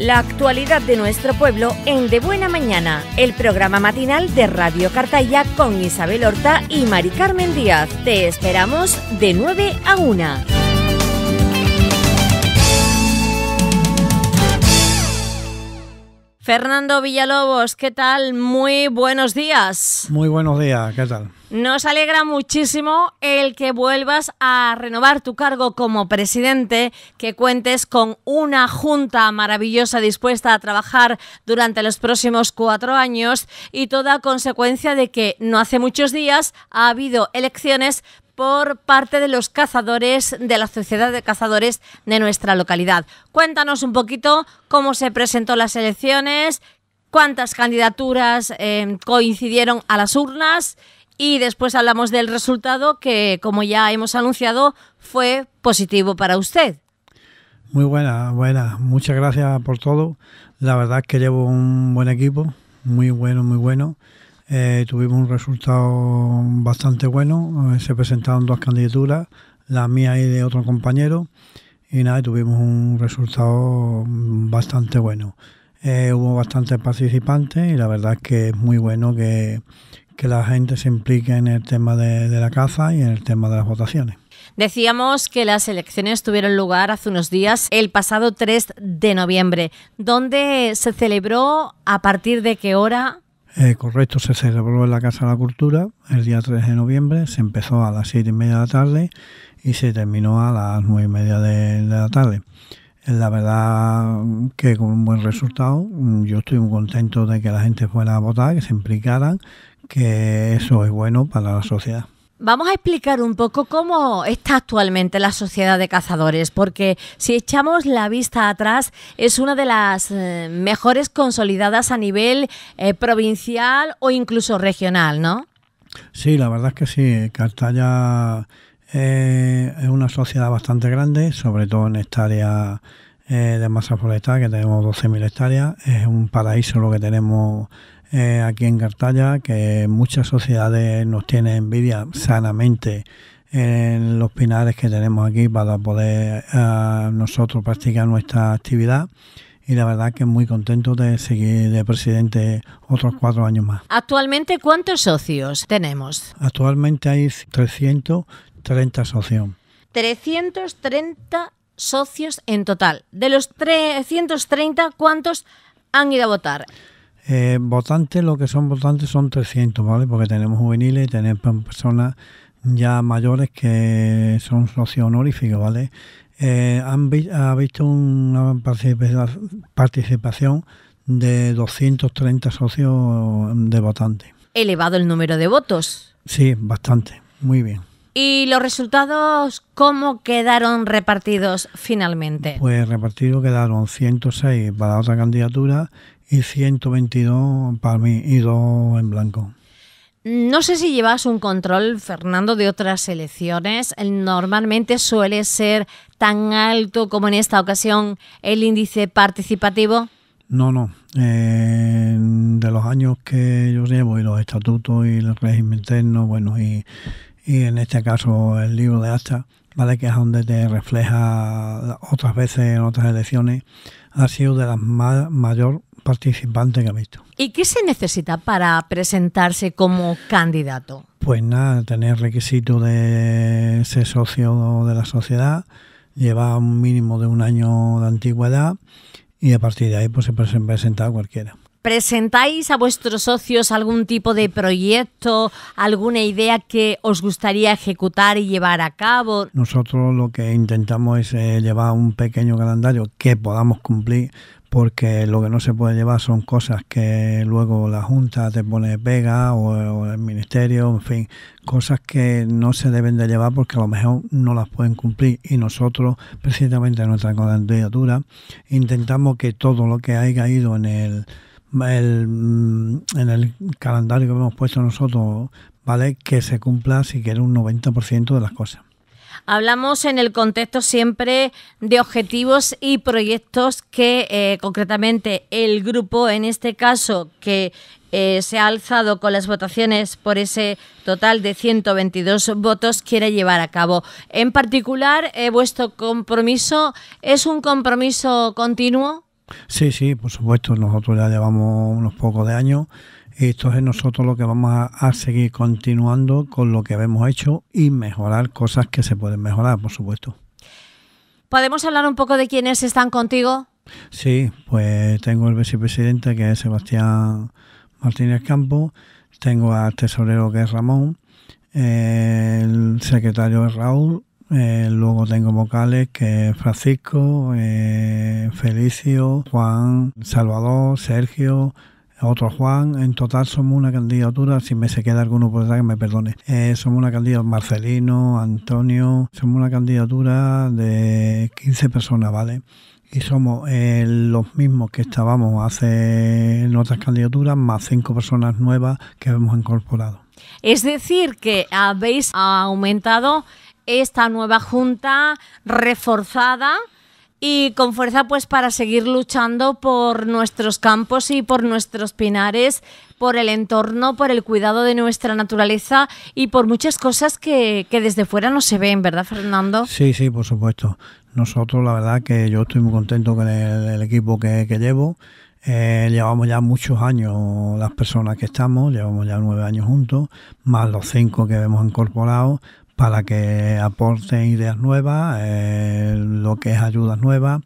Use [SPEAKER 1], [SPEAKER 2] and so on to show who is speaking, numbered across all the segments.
[SPEAKER 1] la actualidad de nuestro pueblo en De Buena Mañana, el programa matinal de Radio Cartaya con Isabel Horta y Mari Carmen Díaz. Te esperamos de 9 a 1. Fernando Villalobos, ¿qué tal? Muy buenos días.
[SPEAKER 2] Muy buenos días, ¿qué tal?
[SPEAKER 1] Nos alegra muchísimo el que vuelvas a renovar tu cargo como presidente, que cuentes con una junta maravillosa dispuesta a trabajar durante los próximos cuatro años y toda consecuencia de que no hace muchos días ha habido elecciones por parte de los cazadores de la Sociedad de Cazadores de nuestra localidad. Cuéntanos un poquito cómo se presentó las elecciones, cuántas candidaturas eh, coincidieron a las urnas y después hablamos del resultado que, como ya hemos anunciado, fue positivo para usted.
[SPEAKER 2] Muy buena, buena. Muchas gracias por todo. La verdad es que llevo un buen equipo, muy bueno, muy bueno. Eh, tuvimos un resultado bastante bueno. Eh, se presentaron dos candidaturas, la mía y de otro compañero. Y nada, tuvimos un resultado bastante bueno. Eh, hubo bastantes participantes y la verdad es que es muy bueno que, que la gente se implique en el tema de, la caza y en el tema de las votaciones.
[SPEAKER 1] Decíamos que las elecciones tuvieron lugar hace unos días, el pasado 3 de noviembre, donde se celebró a partir de qué hora.
[SPEAKER 2] Eh, correcto, se celebró en la Casa de la Cultura el día 3 de noviembre, se empezó a las 7 y media de la tarde y se terminó a las 9 y media de, de la tarde. Eh, la verdad que con un buen resultado, yo estoy muy contento de que la gente fuera a votar, que se implicaran, que eso es bueno para la sociedad.
[SPEAKER 1] Vamos a explicar un poco cómo está actualmente la sociedad de cazadores, porque si echamos la vista atrás, es una de las eh, mejores consolidadas a nivel eh, provincial o incluso regional, ¿no?
[SPEAKER 2] Sí, la verdad es que sí. ...Cartaya eh, es una sociedad bastante grande, sobre todo en hectárea de masa forestal, que tenemos 12.000 hectáreas. Es un paraíso lo que tenemos eh, aquí en Cartaya, que muchas sociedades nos tienen envidia sanamente en los pinares que tenemos aquí para poder eh, nosotros practicar nuestra actividad y la verdad que muy contento de seguir de presidente otros cuatro años más.
[SPEAKER 1] Actualmente, ¿cuántos socios tenemos?
[SPEAKER 2] Actualmente hay 330 socios.
[SPEAKER 1] 330 socios en total. De los 330, ¿cuántos han ido a votar?
[SPEAKER 2] Eh, votantes, lo que son votantes son 300, ¿vale? Porque tenemos juveniles, tenemos personas ya mayores que son socios honoríficos, ¿vale? Eh, han ha visto una participación de 230 socios de votantes.
[SPEAKER 1] Elevado el número de votos.
[SPEAKER 2] Sí, bastante, muy bien.
[SPEAKER 1] ¿Y los resultados cómo quedaron repartidos finalmente? Pues
[SPEAKER 2] repartidos quedaron 106 para otra candidatura y 122 para mí y en blanco.
[SPEAKER 1] No sé si llevas un control, Fernando, de otras elecciones. Normalmente suele ser tan alto como en esta ocasión el índice participativo.
[SPEAKER 2] No, no. de los años que yo llevo y los estatutos y el régimen interno, bueno, y, en este caso el libro de hasta ¿vale? que es donde te refleja otras veces en otras elecciones, ha sido de las más mayor participante que ha visto.
[SPEAKER 1] ¿Y qué se necesita para presentarse como candidato?
[SPEAKER 2] Pues nada, tener requisito de ser socio de la sociedad, llevar un mínimo de un año de antigüedad y a partir de ahí pues se presenta cualquiera.
[SPEAKER 1] ¿Presentáis a vuestros socios algún tipo de proyecto, alguna idea que os gustaría ejecutar y llevar a cabo?
[SPEAKER 2] Nosotros lo que intentamos es eh, llevar un pequeño calendario que podamos cumplir porque lo que no se puede llevar son cosas que luego la Junta te pone pega o, el Ministerio, en fin, cosas que no se deben de llevar porque a lo mejor no las pueden cumplir y nosotros, precisamente en nuestra candidatura, intentamos que todo lo que haya caído en el, mm, en el calendario que hemos puesto nosotros, ¿vale? Que se cumpla siquiera un 90% de las cosas.
[SPEAKER 1] Hablamos en el contexto siempre de objetivos y proyectos que eh, concretamente el grupo, en este caso, que eh, se ha alzado con las votaciones por ese total de 122 votos quiere llevar a cabo. En particular, eh, vuestro compromiso es un compromiso continuo.
[SPEAKER 2] Sí, sí, por supuesto. Nosotros ya llevamos unos pocos de años esto es nosotros lo que vamos a, seguir continuando con lo que hemos hecho y mejorar cosas que se pueden mejorar, por supuesto.
[SPEAKER 1] ¿Podemos hablar un poco de quiénes están contigo?
[SPEAKER 2] Sí, pues tengo el vicepresidente que es Sebastián Martínez Campos, tengo al tesorero que es Ramón, el secretario es Raúl, eh, luego tengo vocales que es Francisco, eh, Felicio, Juan, Salvador, Sergio, otro Juan. En total somos una candidatura, si me se queda alguno por que me perdone. Eh, somos una candidatura, Marcelino, Antonio, somos una candidatura de 15 personas, ¿vale? y somos eh, los mismos que estábamos hace en otras candidaturas, más cinco personas nuevas que hemos incorporado.
[SPEAKER 1] Es decir, que habéis aumentado esta nueva junta reforzada y con fuerza pues para seguir luchando por nuestros campos y por nuestros pinares, por el entorno, por el cuidado de nuestra naturaleza y por muchas cosas que, desde fuera no se ven, ¿verdad Fernando?
[SPEAKER 2] Sí, sí, por supuesto. Nosotros la verdad que yo estoy muy contento con el, equipo que, llevo. Eh, llevamos ya muchos años las personas que estamos, llevamos ya nueve años juntos, más los cinco que hemos incorporado, para que aporten ideas nuevas, eh, lo que es ayudas nuevas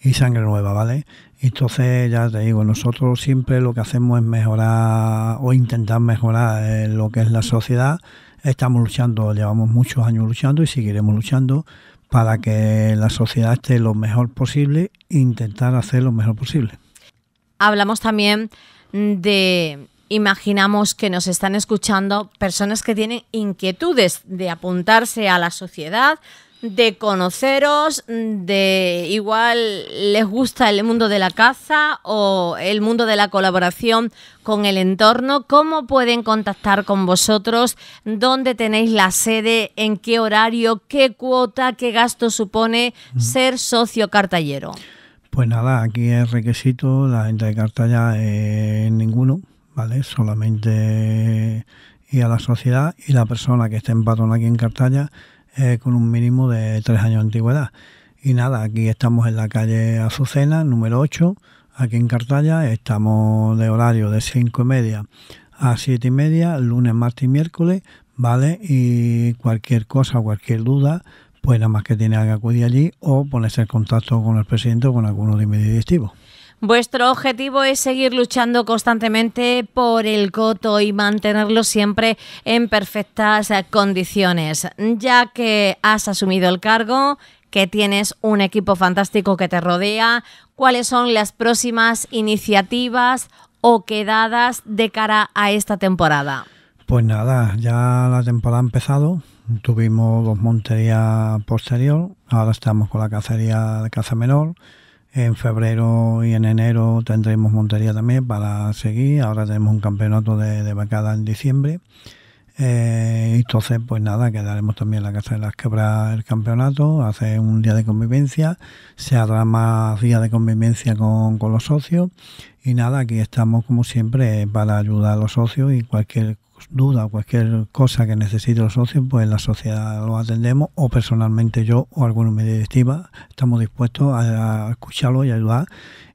[SPEAKER 2] y sangre nueva, ¿vale? Entonces, ya te digo, nosotros siempre lo que hacemos es mejorar o intentar mejorar eh, lo que es la sociedad. Estamos luchando, llevamos muchos años luchando y seguiremos luchando para que la sociedad esté lo mejor posible e intentar hacer lo mejor posible.
[SPEAKER 1] Hablamos también de imaginamos que nos están escuchando personas que tienen inquietudes de apuntarse a la sociedad, de conoceros, de igual les gusta el mundo de la caza o el mundo de la colaboración con el entorno, ¿cómo pueden contactar con vosotros? ¿Dónde tenéis la sede? ¿En qué horario? ¿Qué cuota? ¿Qué gasto supone ser socio cartallero?
[SPEAKER 2] Pues nada, aquí el requisito, la gente de cartalla, eh, ninguno Solamente y eh, a la sociedad y la persona que esté en aquí en Cartalla eh, con un mínimo de tres años de antigüedad. Y nada, aquí estamos en la calle Azucena, número 8, aquí en Cartalla. Estamos de horario de cinco y media a siete y media, lunes, martes y miércoles, ¿vale? Y cualquier cosa, cualquier duda, pues nada más que tiene que acudir allí o ponerse en contacto con el presidente o con alguno de mis directivos.
[SPEAKER 1] Vuestro objetivo es seguir luchando constantemente por el coto y mantenerlo siempre en perfectas condiciones. Ya que has asumido el cargo, que tienes un equipo fantástico que te rodea, ¿cuáles son las próximas iniciativas o quedadas de cara a esta temporada?
[SPEAKER 2] Pues nada, ya la temporada ha empezado, tuvimos dos monterías posterior, ahora estamos con la cacería de caza menor en febrero y en enero tendremos montería también para seguir. Ahora tenemos un campeonato de, vacada en diciembre. Y eh, entonces, pues nada, quedaremos también en la Casa de las Quebras el campeonato, Hace un día de convivencia, se hará más días de convivencia con, con los socios y nada, aquí estamos como siempre para ayudar a los socios y cualquier duda o cualquier cosa que necesite los socios, pues la sociedad lo atendemos o personalmente yo o de mis directiva estamos dispuestos a, escucharlo y ayudar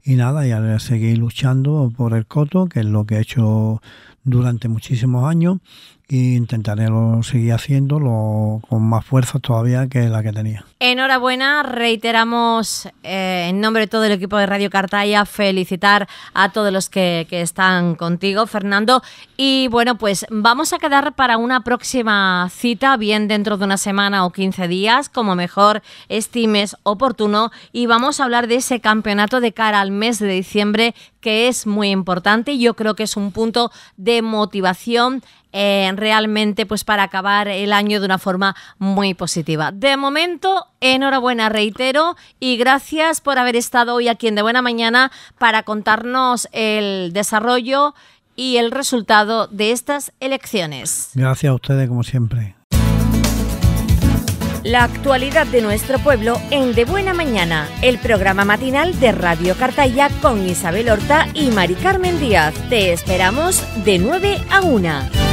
[SPEAKER 2] y nada, y a seguir luchando por el coto, que es lo que he hecho durante muchísimos años y intentaré seguir haciéndolo con más fuerza todavía que la que tenía.
[SPEAKER 1] Enhorabuena, reiteramos eh, en nombre de todo el equipo de Radio Cartaya felicitar a todos los que, están contigo, Fernando. Y bueno, pues vamos a quedar para una próxima cita, bien dentro de una semana o 15 días, como mejor estimes oportuno, y vamos a hablar de ese campeonato de cara al mes de diciembre que es muy importante. Yo creo que es un punto de motivación eh, realmente pues para acabar el año de una forma muy positiva. De momento, enhorabuena, reitero, y gracias por haber estado hoy aquí en De Buena Mañana para contarnos el desarrollo y el resultado de estas elecciones.
[SPEAKER 2] Gracias a ustedes, como siempre.
[SPEAKER 1] La actualidad de nuestro pueblo en De Buena Mañana, el programa matinal de Radio Cartaya con Isabel Horta y Mari Carmen Díaz. Te esperamos de 9 a 1.